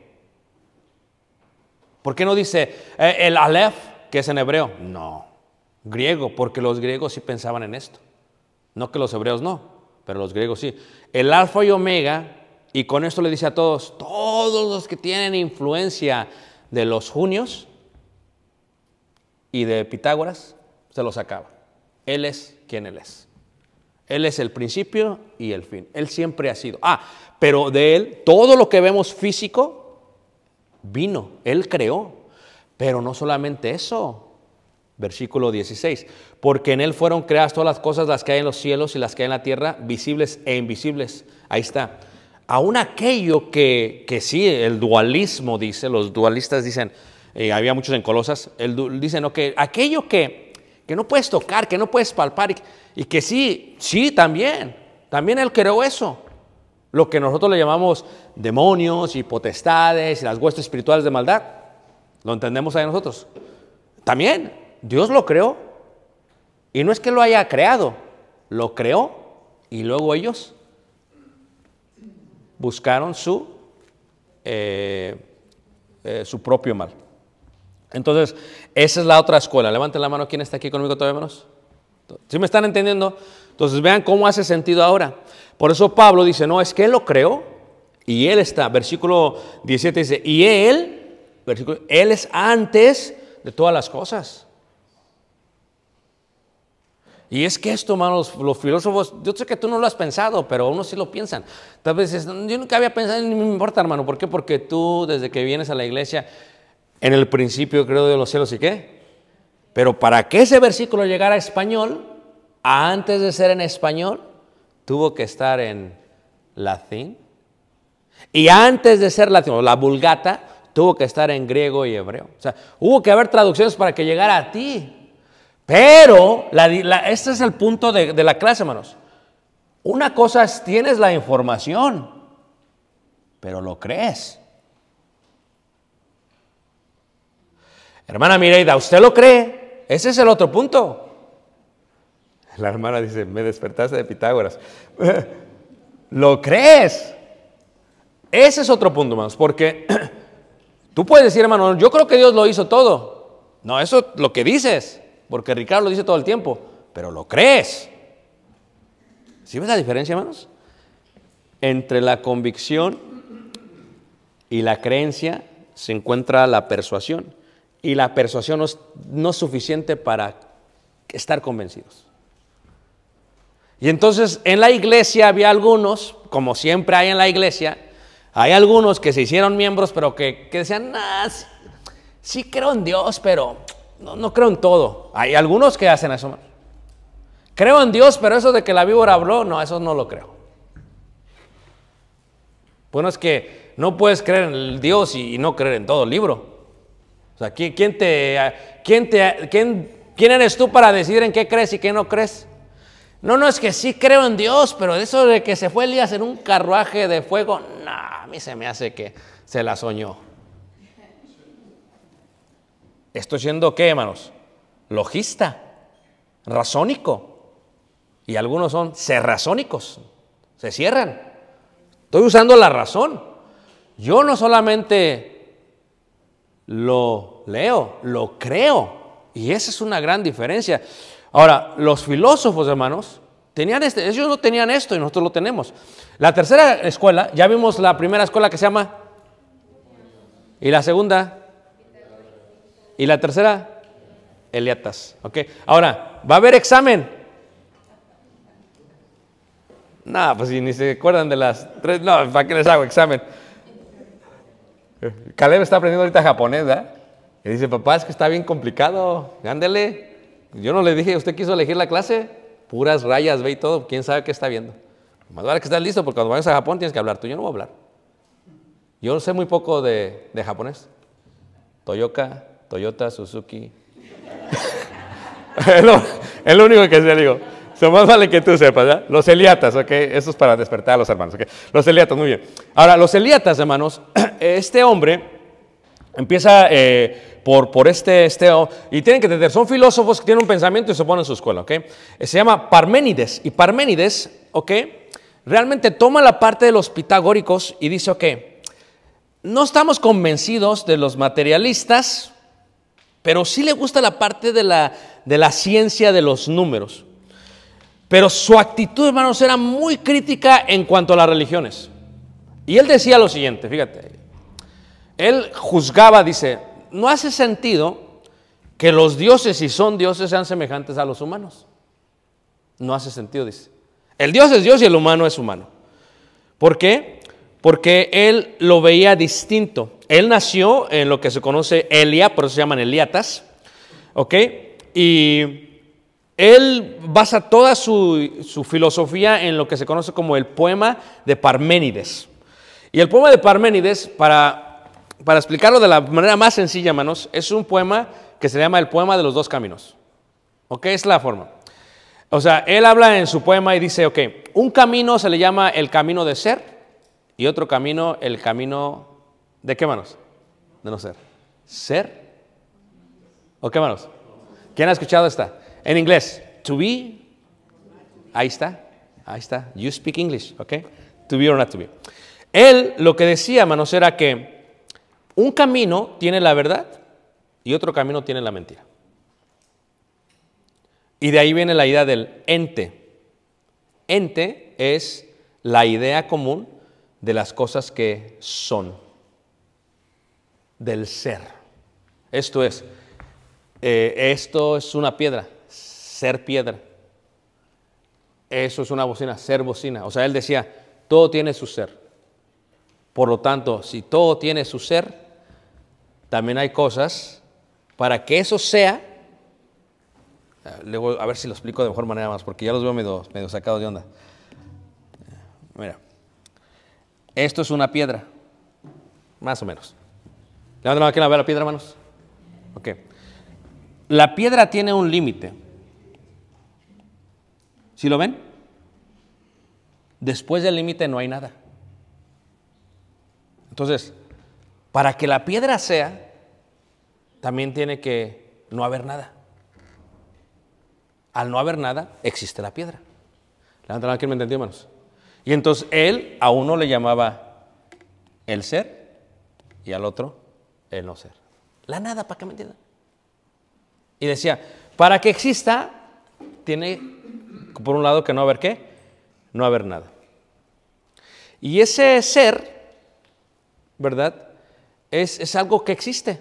¿Por qué no dice eh, el Aleph, que es en hebreo? No, griego, porque los griegos sí pensaban en esto. No que los hebreos no, pero los griegos sí. El alfa y omega y con esto le dice a todos, todos los que tienen influencia de los junios y de Pitágoras, se los acaba. Él es quien él es. Él es el principio y el fin. Él siempre ha sido. Ah, pero de él todo lo que vemos físico vino, él creó. Pero no solamente eso. Versículo 16. Porque en él fueron creadas todas las cosas, las que hay en los cielos y las que hay en la tierra, visibles e invisibles. Ahí está aún aquello que, sí, el dualismo dice, los dualistas dicen, eh, había muchos en Colosas, el, dicen, ok, aquello que, que no puedes tocar, que no puedes palpar, y, que sí, sí, también, también él creó eso. Lo que nosotros le llamamos demonios y potestades y las huestes espirituales de maldad, lo entendemos ahí nosotros. También, Dios lo creó. Y no es que lo haya creado, lo creó y luego ellos buscaron su, eh, eh, su propio mal. Entonces, esa es la otra escuela. Levanten la mano, ¿quién está aquí conmigo todavía menos? ¿Sí me están entendiendo? Entonces, vean cómo hace sentido ahora. Por eso Pablo dice, no, es que él lo creó y él está. Versículo 17 dice, y él, él es antes de todas las cosas. Y es que esto, hermanos, los filósofos, yo sé que tú no lo has pensado, pero uno sí lo piensan. Tal vez yo nunca había pensado, ni me importa, hermano. ¿Por qué? Porque tú, desde que vienes a la iglesia, en el principio creo de los cielos y qué. Pero para que ese versículo llegara a español, antes de ser en español, tuvo que estar en latín. Y antes de ser latín, o la vulgata, tuvo que estar en griego y hebreo. O sea, hubo que haber traducciones para que llegara a ti. Pero, este es el punto de, de la clase, hermanos. Una cosa es, tienes la información, pero lo crees. Hermana Mireida, ¿usted lo cree? Ese es el otro punto. La hermana dice, me despertaste de Pitágoras. ¿Lo crees? Ese es otro punto, hermanos, porque tú puedes decir, hermano, yo creo que Dios lo hizo todo. No, eso es lo que dices. Porque Ricardo lo dice todo el tiempo, pero lo crees. ¿Sí ves la diferencia, hermanos? Entre la convicción y la creencia se encuentra la persuasión. Y la persuasión no es, no suficiente para estar convencidos. Y entonces en la iglesia había algunos, como siempre hay en la iglesia, hay algunos que se hicieron miembros, pero que, que decían, sí, sí creo en Dios, pero no, creo en todo. Hay algunos que hacen eso. Creo en Dios, pero eso de que la víbora habló, no, eso no lo creo. Bueno, es que no puedes creer en Dios y, no creer en todo el libro. O sea, ¿quién, te, ah, quién, te ah, quién, quién, eres tú para decidir en qué crees y qué no crees? No, no, es que sí creo en Dios, pero eso de que se fue Elías en un carruaje de fuego, no, a mí se me hace que se la soñó. Estoy siendo qué, hermanos? Logista, razónico. Y algunos son serrazónicos, se cierran. Estoy usando la razón. Yo no solamente lo leo, lo creo. Y esa es una gran diferencia. Ahora, los filósofos, hermanos, tenían este, ellos no tenían esto y nosotros lo tenemos. La tercera escuela, ya vimos la primera escuela que se llama, y la segunda, y la tercera, Eliatas. ¿Ok? Ahora, ¿va a haber examen? No, pues si ni se acuerdan de las tres, no, ¿para qué les hago examen? Eh, Caleb está aprendiendo ahorita japonés, ¿verdad? Y dice, papá, es que está bien complicado, ándele. Yo no le dije, ¿usted quiso elegir la clase? Puras rayas, ve y todo, quién sabe qué está viendo. Más vale que estás listo, porque cuando vayas a Japón tienes que hablar, tú yo no voy a hablar. Yo sé muy poco de, de japonés. Toyoka Toyota, Suzuki. es, lo, único que sé, digo. más vale que tú sepas, ¿verdad? Los Eliatas, ¿ok? Eso es para despertar a los hermanos, ¿ok? Los Eliatas, muy bien. Ahora, los Eliatas, hermanos, este hombre empieza eh, por, por este, este, y tienen que entender, son filósofos que tienen un pensamiento y se ponen en su escuela, ¿ok? Eh, se llama Parménides, y Parménides, ¿ok? Realmente toma la parte de los pitagóricos y dice, ok, no estamos convencidos de los materialistas, pero sí le gusta la parte de la, de la ciencia de los números. Pero su actitud, hermanos, era muy crítica en cuanto a las religiones. Y él decía lo siguiente, fíjate, él juzgaba, dice, no hace sentido que los dioses, si son dioses, sean semejantes a los humanos. No hace sentido, dice. El dios es dios y el humano es humano. ¿Por qué? porque él lo veía distinto. Él nació en lo que se conoce Elia, por eso se llaman Eliatas, ¿ok? Y él basa toda su, filosofía en lo que se conoce como el poema de Parménides. Y el poema de Parménides, para, para explicarlo de la manera más sencilla, hermanos, es un poema que se llama el poema de los dos caminos. ¿Ok? Es la forma. O sea, él habla en su poema y dice, ok, un camino se le llama el camino de ser y otro camino, el camino de qué manos? De no ser. ¿Ser? ¿O qué manos? ¿Quién ha escuchado esta? En inglés, to be. Ahí está, ahí está. You speak English, ¿ok? To be or not to be. Él lo que decía, manos, era que un camino tiene la verdad y otro camino tiene la mentira. Y de ahí viene la idea del ente. Ente es la idea común de las cosas que son, del ser. Esto es, eh, esto es una piedra, ser piedra. Eso es una bocina, ser bocina. O sea, él decía, todo tiene su ser. Por lo tanto, si todo tiene su ser, también hay cosas para que eso sea. a ver si lo explico de mejor manera más, porque ya los veo medio, medio sacados de onda. Mira. Esto es una piedra, más o menos. Levanten la mano, a ver la piedra, manos. Ok. La piedra tiene un límite. ¿Sí lo ven? Después del límite no hay nada. Entonces, para que la piedra sea, también tiene que no haber nada. Al no haber nada, existe la piedra. Levanten la mano, me entendió, manos? Y entonces él a uno le llamaba el ser y al otro el no ser. La nada, para qué me entiendan. Y decía, para que exista, tiene por un lado que no haber qué, no haber nada. Y ese ser, ¿verdad? Es, es algo que existe.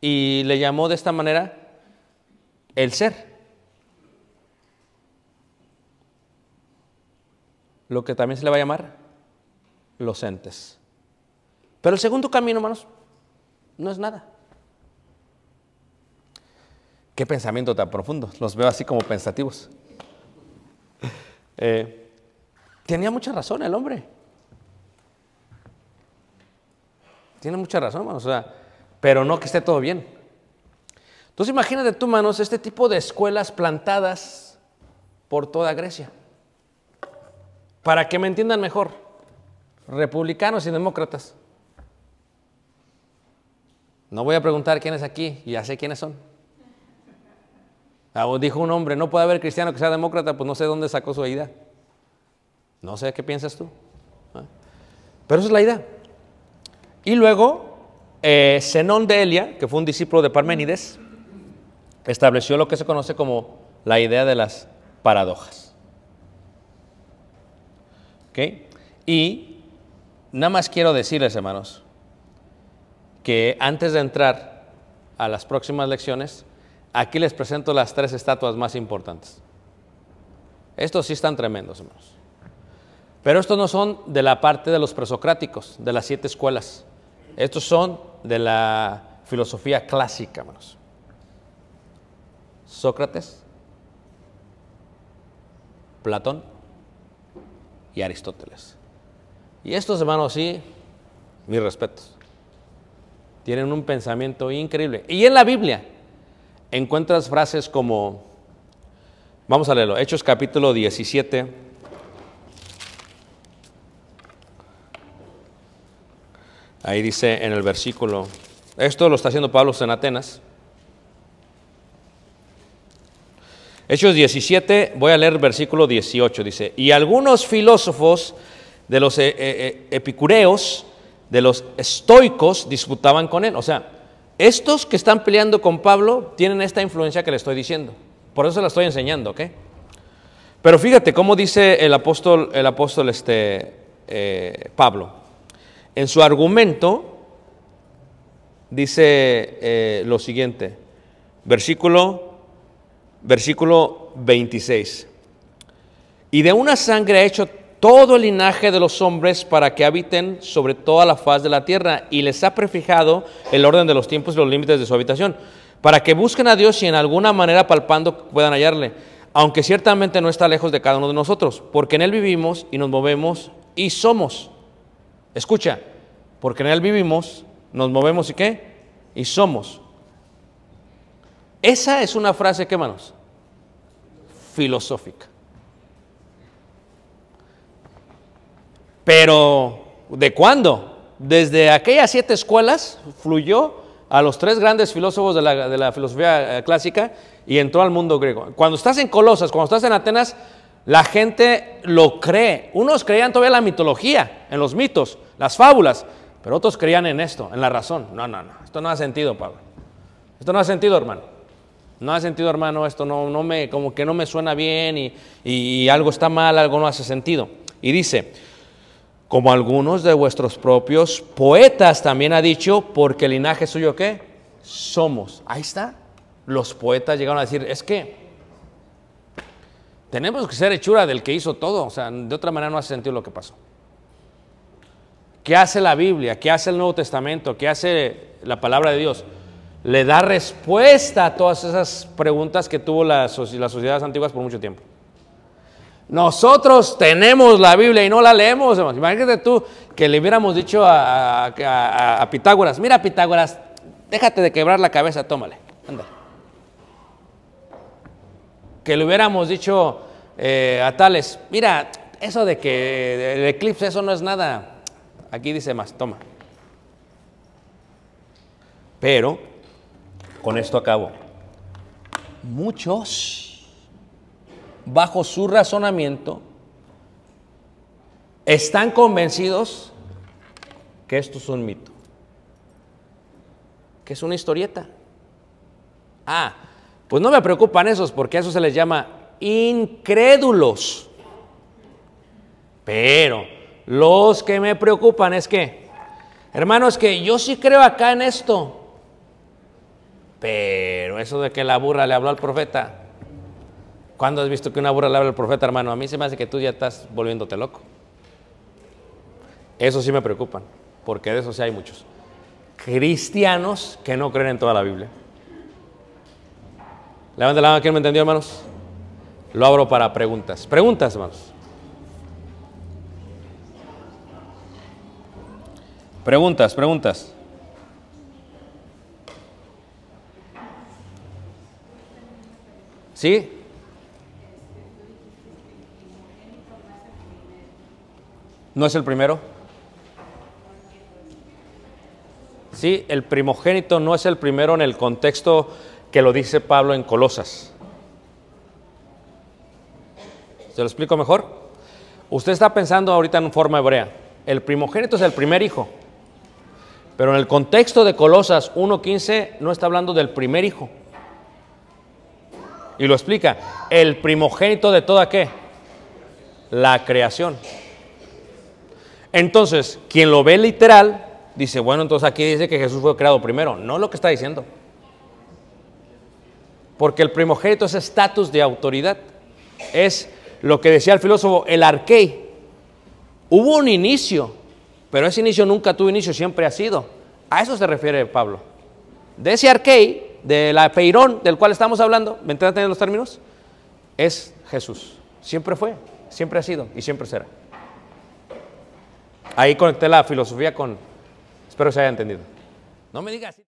Y le llamó de esta manera el ser. lo que también se le va a llamar los entes. Pero el segundo camino, hermanos, no es nada. Qué pensamiento tan profundo. Los veo así como pensativos. Eh, tenía mucha razón el hombre. Tiene mucha razón, hermanos. O sea, pero no que esté todo bien. Entonces imagínate tú, hermanos, este tipo de escuelas plantadas por toda Grecia. Para que me entiendan mejor, republicanos y demócratas. No voy a preguntar quién es aquí, ya sé quiénes son. Ah, dijo un hombre, no puede haber cristiano que sea demócrata, pues no sé dónde sacó su idea. No sé qué piensas tú. Ah. Pero esa es la idea. Y luego, eh, Zenón de Elia, que fue un discípulo de Parménides, estableció lo que se conoce como la idea de las paradojas. Y nada más quiero decirles, hermanos, que antes de entrar a las próximas lecciones, aquí les presento las tres estatuas más importantes. Estos sí están tremendos, hermanos. Pero estos no son de la parte de los presocráticos, de las siete escuelas. Estos son de la filosofía clásica, hermanos. Sócrates, Platón, y Aristóteles. Y estos hermanos sí, mis respetos. Tienen un pensamiento increíble. Y en la Biblia encuentras frases como, vamos a leerlo, Hechos capítulo 17. Ahí dice en el versículo, esto lo está haciendo Pablo en Atenas. Hechos 17, voy a leer versículo 18, dice, y algunos filósofos de los eh, eh, eh, epicureos, de los estoicos, disputaban con él. O sea, estos que están peleando con Pablo tienen esta influencia que le estoy diciendo. Por eso la estoy enseñando, ¿ok? Pero fíjate cómo dice el apóstol, el apóstol este, Pablo. En su argumento dice lo siguiente, versículo versículo 26. Y de una sangre ha hecho todo el linaje de los hombres para que habiten sobre toda la faz de la tierra y les ha prefijado el orden de los tiempos y los límites de su habitación, para que busquen a Dios y en alguna manera palpando puedan hallarle, aunque ciertamente no está lejos de cada uno de nosotros, porque en Él vivimos y nos movemos y somos. Escucha, porque en Él vivimos, nos movemos y qué? Y somos. Esa es una frase, ¿qué manos? Filosófica. Pero, ¿de cuándo? Desde aquellas siete escuelas fluyó a los tres grandes filósofos de la, filosofía eh, clásica y entró al mundo griego. Cuando estás en Colosas, cuando estás en Atenas, la gente lo cree. Unos creían todavía en la mitología, en los mitos, las fábulas, pero otros creían en esto, en la razón. No, no, no, esto no ha sentido, Pablo. Esto no ha sentido, hermano no ha sentido, hermano, esto no, no me, como que no me suena bien y, algo está mal, algo no hace sentido. Y dice, como algunos de vuestros propios poetas también ha dicho, porque el linaje suyo qué? Somos. Ahí está. Los poetas llegaron a decir, es que tenemos que ser hechura del que hizo todo, o sea, de otra manera no hace sentido lo que pasó. ¿Qué hace la Biblia? ¿Qué hace el Nuevo Testamento? ¿Qué hace la palabra de Dios? le da respuesta a todas esas preguntas que tuvo las, sociedades antiguas por mucho tiempo. Nosotros tenemos la Biblia y no la leemos. Imagínate tú que le hubiéramos dicho a, Pitágoras, mira Pitágoras, déjate de quebrar la cabeza, tómale, anda. Que le hubiéramos dicho eh, a Tales, mira, eso de que el eclipse, eso no es nada. Aquí dice más, toma. Pero con esto cabo Muchos, bajo su razonamiento, están convencidos que esto es un mito, que es una historieta. Ah, pues no me preocupan esos porque a eso se les llama incrédulos. Pero los que me preocupan es que, hermanos, que yo sí creo acá en esto, pero eso de que la burra le habló al profeta, ¿cuándo has visto que una burra le habla al profeta, hermano? A mí se me hace que tú ya estás volviéndote loco. Eso sí me preocupan, porque de eso sí hay muchos. Cristianos que no creen en toda la Biblia. Levanta la mano, ¿quién me entendió, hermanos? Lo abro para preguntas. Preguntas, hermanos. Preguntas, preguntas. ¿Sí? ¿No es el primero? Sí, el primogénito no es el primero en el contexto que lo dice Pablo en Colosas. ¿Se lo explico mejor? Usted está pensando ahorita en forma hebrea. El primogénito es el primer hijo. Pero en el contexto de Colosas 1.15 no está hablando del primer hijo. Y lo explica, el primogénito de toda qué? La creación. Entonces, quien lo ve literal, dice, bueno, entonces aquí dice que Jesús fue creado primero, no lo que está diciendo. Porque el primogénito es estatus de autoridad. Es lo que decía el filósofo, el arquei. Hubo un inicio, pero ese inicio nunca tuvo inicio, siempre ha sido. A eso se refiere Pablo. De ese de la Peirón, del cual estamos hablando, ¿me entienden los términos? Es Jesús. Siempre fue, siempre ha sido y siempre será. Ahí conecté la filosofía con... Espero se haya entendido. No me digas...